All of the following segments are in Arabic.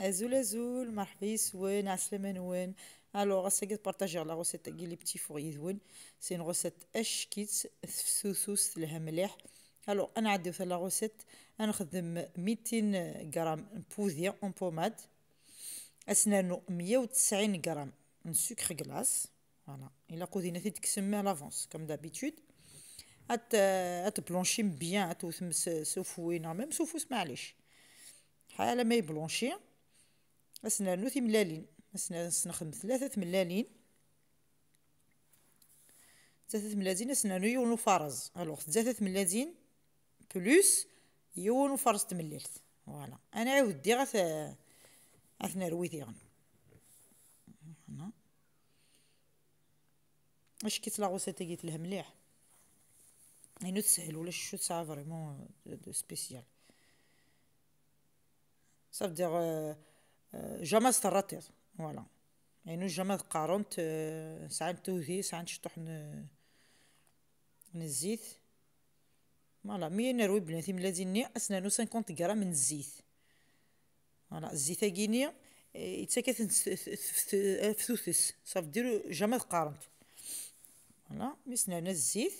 ازول ازول مرحبا يسوان عسلامة نوان الوغ اسا قد بارطاجيغ لا غوسيت كي لي بتي فوغ يذون سي اون غوسيت اشكيت ثوثوس لها مليح الوغ انا عندي لا غوسيت نخدم ميتين غرام بوذية اون بوماد اسنانو مية وتسعين غرام من سكر غلاس فوالا الا قودينا تي تكسمي لافونس كوم دابيتود ات هات بلونشي بيان هات وثم سوفوينا ميم سوفوس معليش حاله ما يبلونشي أسنان نو ملالين أسنان سنخدم ثلاثة ملالين ثلاثة ملازين أسنان يونو فرز ألوغ ثلاثة ملازين بلوس يونو فرز تمليلت فوالا أنا عاود دي غاث أثنا رويتي غن هنا اش كي تلاغوسا تاقيت لها مليح اينو تسهل ولا شو تسعى فريمون سبيسيال صافي دير jamais starratir فوالا يعني جما قارنت آه، ساعات توهي ساعات شطح الزيت فوالا مي نروي بلاتي لازم ني اسنانو 50 غرام من الزيت فوالا الزيت اكينيا آه، يتساكت فثوثس آه، صاف ديرو جما قارنت فوالا مي سنانا الزيت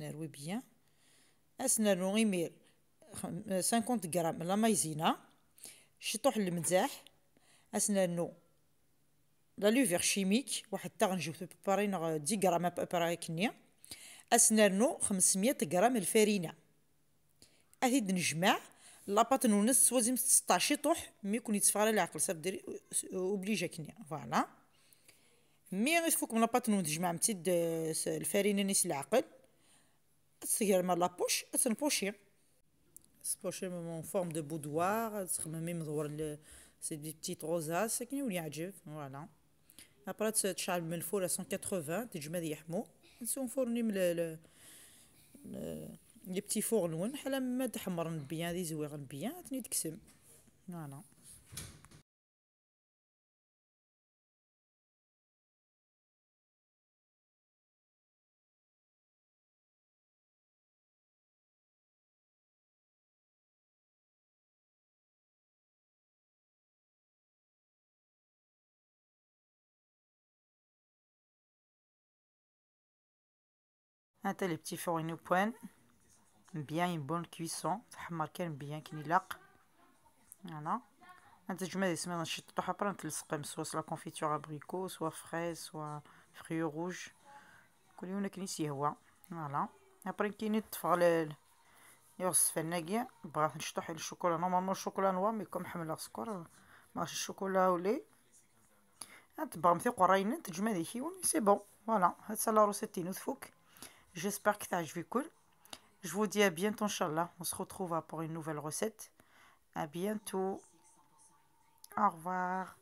نروي بيان اسنانو غيمير 50 غرام لا مايزينا شطوح الملح اسنانو لا لوفير شيميك واحد تا غنجيو برينا 10 غرام براي كنيا اسنانو 500 غرام الفرينه اهيد نجمع لاباط نونس سوازيم 16 يطوح مي يكون على العقل صافي ديري اوبليجا كنيا فوالا مي غيفوك من لاباط نون تجمع متي الفرينه نيس العقل تصير من لابوش تنبوشي سبوشيم اون فورم دو بودوار تخممي مدور سي دي بتيت روزاس كي يولي يعجب فوالا ابرا تشعل من الفور 180 تجمع يحمو نسونفورني من لي بتي فورنون حلا ما تحمر بيان دي زويغ بيان تني تكسم فوالا هاتا لي بتي فوغينو بوان بيان بون كويسون تحمر كان بيان كي لاق فوالا هانت جمع دي سمينا نشطو برا نتلصقهم سوا لا كونفيتور ابريكو سوا فريز سوا فريو روج كل يوم كني سيهوا فوالا ابري كي نتفغل يوصف الناقية بغات نشطو حيل الشوكولا نورمالمون الشوكولا نوا مي كوم حمل سكور ماشي الشوكولا ولي هانت بغا مثي قرينه تجمع دي كيون سي بون فوالا هاد سالا روسيتي نتفوك J'espère que a joué cool. Je vous dis à bientôt, Inch'Allah. On se retrouve pour une nouvelle recette. À bientôt. Au revoir.